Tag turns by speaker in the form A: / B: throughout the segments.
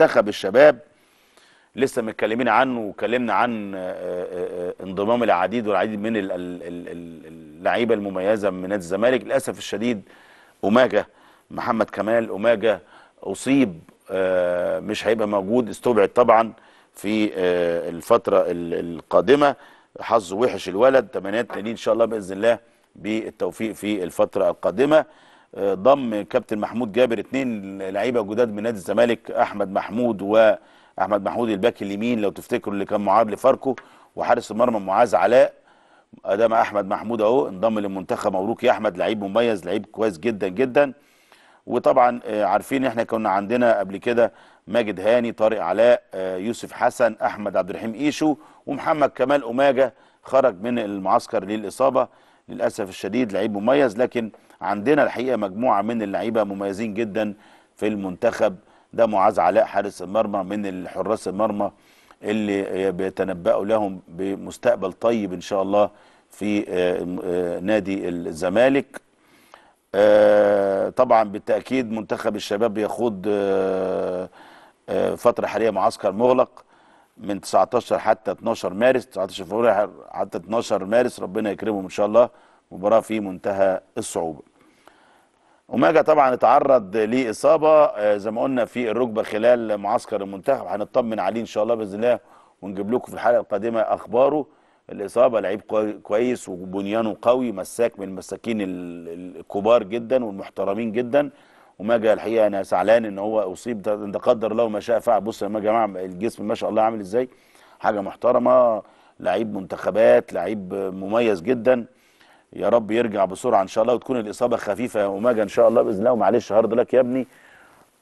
A: منتخب الشباب لسه متكلمين عنه وكلمنا عن آه، آه، آه، انضمام العديد والعديد من اللعيبه المميزه من نادي الزمالك للاسف الشديد اوماجا محمد كمال اوماجا اصيب مش هيبقى موجود استبعد طبعا في الفتره القادمه حظه وحش الولد تمنيات ان شاء الله باذن الله بالتوفيق في الفتره القادمه ضم كابتن محمود جابر اثنين لعيبه جداد من نادي الزمالك احمد محمود واحمد محمود الباك اليمين لو تفتكروا اللي كان معاد لفاركو وحارس المرمى معاذ علاء ادام احمد محمود اهو انضم للمنتخب مبروك يا احمد لعيب مميز لعيب كويس جدا جدا وطبعا آه، عارفين احنا كنا عندنا قبل كده ماجد هاني طارق علاء آه، يوسف حسن احمد عبد الرحيم ايشو ومحمد كمال اماجه خرج من المعسكر للاصابه للاسف الشديد لعيب مميز لكن عندنا الحقيقه مجموعه من اللعيبه مميزين جدا في المنتخب ده معاذ علاء حارس المرمى من الحراس المرمى اللي بيتنبأوا لهم بمستقبل طيب ان شاء الله في آه، آه، نادي الزمالك آه، طبعا بالتاكيد منتخب الشباب يخوض فتره حاليه معسكر مغلق من 19 حتى 12 مارس 19 فبراير حتى 12 مارس ربنا يكرمهم ان شاء الله مباراه في منتهى الصعوبه اوماجا طبعا اتعرض لاصابه آه، زي ما قلنا في الركبه خلال معسكر المنتخب هنطمن عليه ان شاء الله باذن الله ونجيب لكم في الحلقه القادمه اخباره الاصابه لعيب كويس وبنيانه قوي مساك من المساكين الكبار جدا والمحترمين جدا وماجا الحقيقه انا زعلان ان هو اصيب ده, قدر الله ما شاء فعل بص يا جماعه الجسم ما شاء الله عامل ازاي حاجه محترمه لعيب منتخبات لعيب مميز جدا يا رب يرجع بسرعه ان شاء الله وتكون الاصابه خفيفه يا اوماجا ان شاء الله باذن الله ومعلش هارد لك يا ابني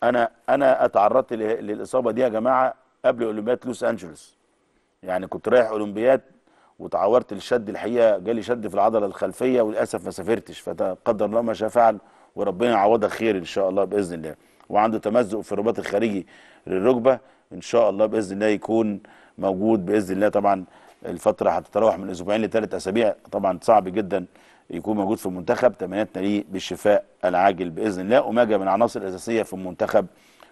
A: انا انا اتعرضت للاصابه دي يا جماعه قبل اولمبياد لوس انجلوس يعني كنت رايح اولمبياد وتعورت الشد الحقيقه جالي شد في العضله الخلفيه وللاسف ما سافرتش فقدر الله ما شاء فعل وربنا يعوضها خير ان شاء الله باذن الله وعنده تمزق في الرباط الخارجي للركبه ان شاء الله باذن الله يكون موجود باذن الله طبعا الفتره هتتراوح من اسبوعين لثلاث اسابيع طبعا صعب جدا يكون موجود في المنتخب تمنياتنا ليه بالشفاء العاجل باذن الله وماجا من العناصر الاساسيه في المنتخب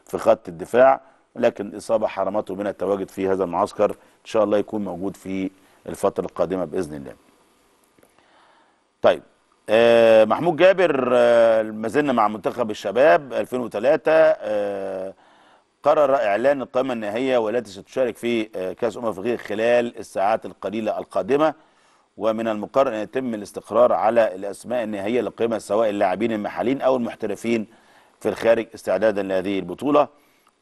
A: في خط الدفاع لكن الاصابه حرمته من التواجد في هذا المعسكر ان شاء الله يكون موجود في الفتره القادمه باذن الله. طيب آه، محمود جابر آه، ما زلنا مع منتخب الشباب 2003 آه، قرر اعلان القائمه النهائيه والتي ستشارك في كاس امم افريقيا خلال الساعات القليله القادمه ومن المقرر ان يتم الاستقرار على الاسماء النهائيه للقائمه سواء اللاعبين المحليين او المحترفين في الخارج استعدادا لهذه البطوله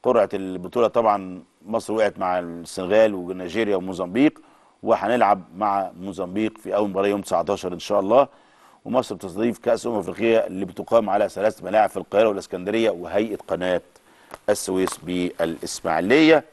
A: قرعه البطوله طبعا مصر وقعت مع السنغال ونيجيريا وموزمبيق وهنلعب مع موزمبيق في اول مباراه يوم 19 ان شاء الله ومصر تستضيف كأس أمم أفريقية اللي بتقام على ثلاث ملاعب في القاهرة والإسكندرية وهيئة قناة السويس بالإسماعيلية